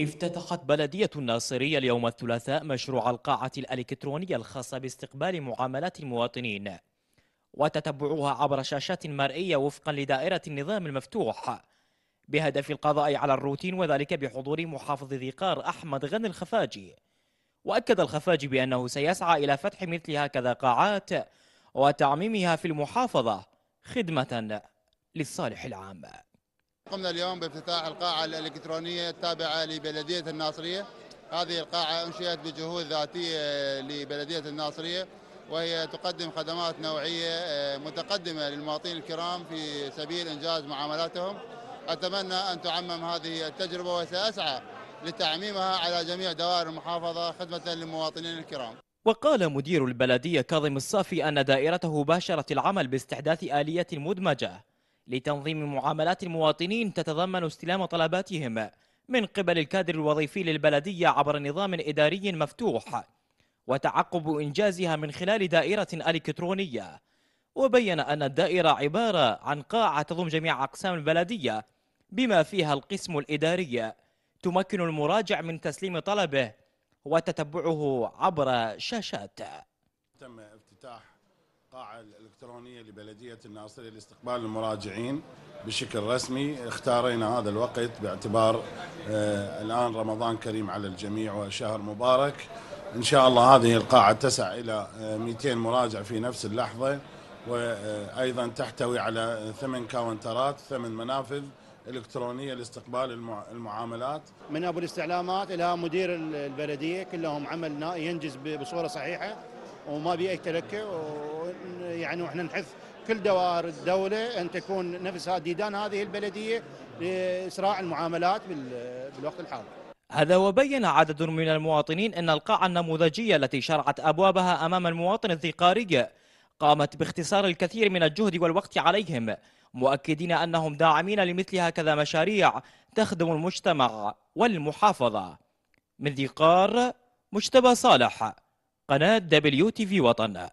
افتتحت بلدية الناصرية اليوم الثلاثاء مشروع القاعة الإلكترونية الخاصة باستقبال معاملات المواطنين وتتبعها عبر شاشات مرئية وفقا لدائرة النظام المفتوح بهدف القضاء على الروتين وذلك بحضور محافظ ذي قار أحمد غني الخفاجي وأكد الخفاجي بأنه سيسعى إلى فتح مثل هكذا قاعات وتعميمها في المحافظة خدمة للصالح العام قمنا اليوم بافتتاح القاعة الإلكترونية التابعة لبلدية الناصرية هذه القاعة أنشئت بجهود ذاتية لبلدية الناصرية وهي تقدم خدمات نوعية آه، متقدمة للمواطنين الكرام في سبيل إنجاز معاملاتهم أتمنى أن تعمم هذه التجربة وسأسعى لتعميمها على جميع دوائر المحافظة خدمة للمواطنين الكرام وقال مدير البلدية كاظم الصافي أن دائرته باشرت العمل باستحداث آلية مدمجة لتنظيم معاملات المواطنين تتضمن استلام طلباتهم من قبل الكادر الوظيفي للبلدية عبر نظام إداري مفتوح وتعقب إنجازها من خلال دائرة إلكترونية وبين أن الدائرة عبارة عن قاعة تضم جميع أقسام البلدية بما فيها القسم الإداري تمكن المراجع من تسليم طلبه وتتبعه عبر شاشات تم افتتاح القاعة الإلكترونية لبلدية الناصريه لاستقبال المراجعين بشكل رسمي اختارينا هذا الوقت باعتبار آه، الآن رمضان كريم على الجميع وشهر مبارك إن شاء الله هذه القاعة تسع إلى 200 آه، مراجع في نفس اللحظة وأيضا تحتوي على ثمان كاونترات ثمان منافذ الكترونيه لاستقبال المعاملات من أبو الاستعلامات إلى مدير البلدية كلهم عمل ينجز بصورة صحيحة وما بي أي تلكة و... يعني واحنا نحث كل دوائر الدوله ان تكون نفسها ديدان هذه البلديه لاسراع المعاملات بالوقت الحاضر. هذا وبين عدد من المواطنين ان القاعه النموذجيه التي شرعت ابوابها امام المواطن الذقاري قامت باختصار الكثير من الجهد والوقت عليهم مؤكدين انهم داعمين لمثل هكذا مشاريع تخدم المجتمع والمحافظه. من ذي قار مجتبى صالح قناه دبليو تي في وطن